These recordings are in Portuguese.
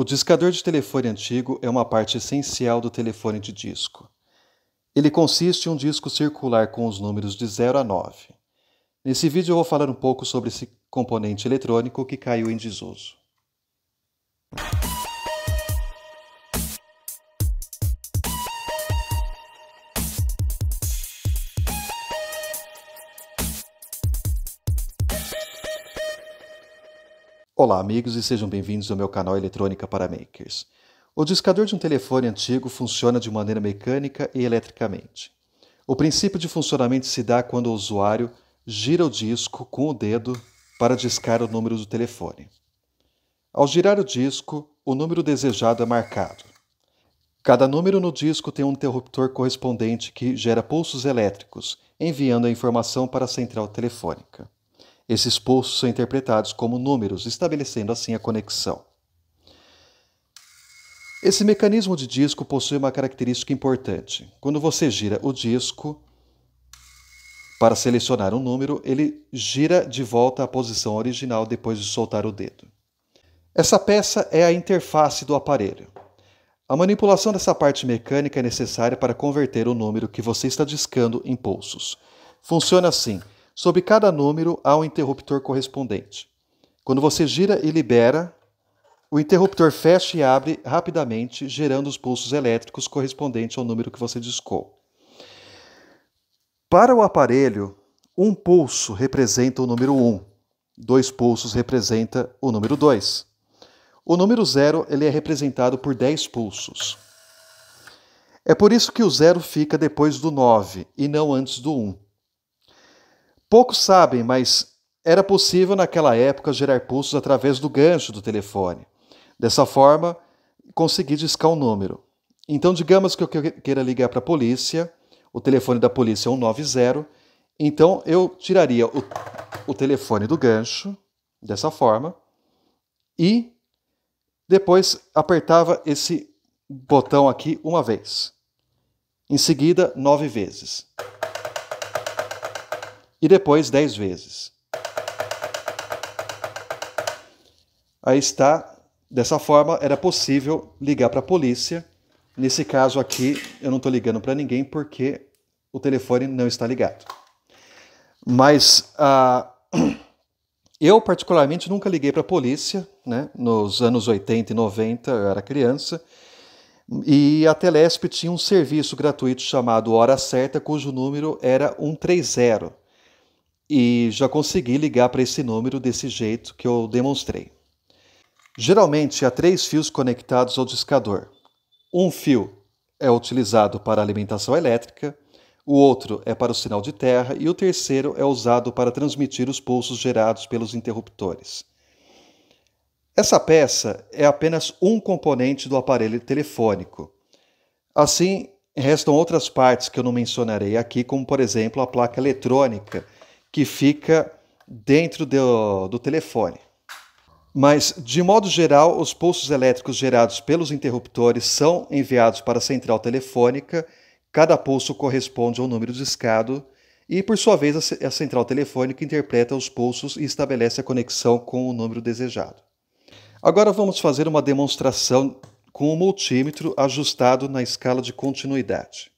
O discador de telefone antigo é uma parte essencial do telefone de disco. Ele consiste em um disco circular com os números de 0 a 9. Nesse vídeo eu vou falar um pouco sobre esse componente eletrônico que caiu em desuso. Olá, amigos, e sejam bem-vindos ao meu canal Eletrônica para Makers. O discador de um telefone antigo funciona de maneira mecânica e eletricamente. O princípio de funcionamento se dá quando o usuário gira o disco com o dedo para discar o número do telefone. Ao girar o disco, o número desejado é marcado. Cada número no disco tem um interruptor correspondente que gera pulsos elétricos, enviando a informação para a central telefônica. Esses pulsos são interpretados como números, estabelecendo assim a conexão. Esse mecanismo de disco possui uma característica importante. Quando você gira o disco para selecionar um número, ele gira de volta à posição original depois de soltar o dedo. Essa peça é a interface do aparelho. A manipulação dessa parte mecânica é necessária para converter o número que você está discando em pulsos. Funciona assim. Sob cada número há um interruptor correspondente. Quando você gira e libera, o interruptor fecha e abre rapidamente, gerando os pulsos elétricos correspondentes ao número que você discou. Para o aparelho, um pulso representa o número 1, dois pulsos representa o número 2. O número 0 ele é representado por 10 pulsos. É por isso que o 0 fica depois do 9 e não antes do 1. Poucos sabem, mas era possível naquela época gerar pulsos através do gancho do telefone. Dessa forma, consegui discar o um número. Então, digamos que eu queira ligar para a polícia, o telefone da polícia é 190, então eu tiraria o, o telefone do gancho, dessa forma, e depois apertava esse botão aqui uma vez. Em seguida, nove vezes e depois dez vezes. Aí está, dessa forma, era possível ligar para a polícia. Nesse caso aqui, eu não estou ligando para ninguém porque o telefone não está ligado. Mas ah, eu, particularmente, nunca liguei para a polícia. Né? Nos anos 80 e 90, eu era criança. E a Telesp tinha um serviço gratuito chamado Hora Certa, cujo número era 130 e já consegui ligar para esse número desse jeito que eu demonstrei. Geralmente há três fios conectados ao discador. Um fio é utilizado para alimentação elétrica, o outro é para o sinal de terra e o terceiro é usado para transmitir os pulsos gerados pelos interruptores. Essa peça é apenas um componente do aparelho telefônico. Assim, restam outras partes que eu não mencionarei aqui, como por exemplo a placa eletrônica que fica dentro do, do telefone. Mas, de modo geral, os pulsos elétricos gerados pelos interruptores são enviados para a central telefônica, cada pulso corresponde a um número discado, e, por sua vez, a central telefônica interpreta os pulsos e estabelece a conexão com o número desejado. Agora vamos fazer uma demonstração com o multímetro ajustado na escala de continuidade.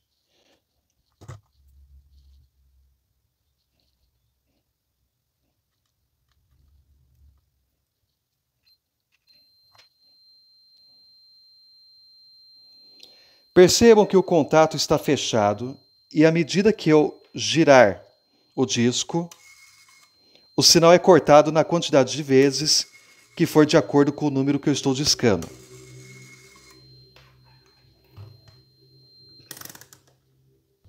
Percebam que o contato está fechado e à medida que eu girar o disco, o sinal é cortado na quantidade de vezes que for de acordo com o número que eu estou discando.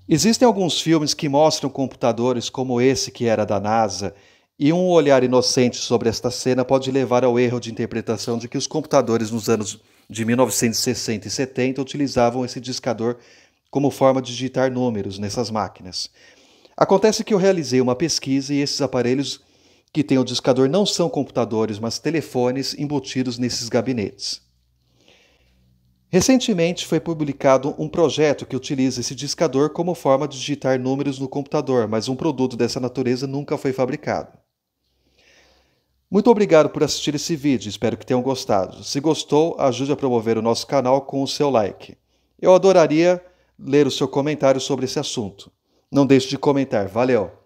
Existem alguns filmes que mostram computadores como esse que era da NASA, e um olhar inocente sobre esta cena pode levar ao erro de interpretação de que os computadores nos anos de 1960 e 70 utilizavam esse discador como forma de digitar números nessas máquinas. Acontece que eu realizei uma pesquisa e esses aparelhos que têm o discador não são computadores, mas telefones embutidos nesses gabinetes. Recentemente foi publicado um projeto que utiliza esse discador como forma de digitar números no computador, mas um produto dessa natureza nunca foi fabricado. Muito obrigado por assistir esse vídeo, espero que tenham gostado. Se gostou, ajude a promover o nosso canal com o seu like. Eu adoraria ler o seu comentário sobre esse assunto. Não deixe de comentar, valeu!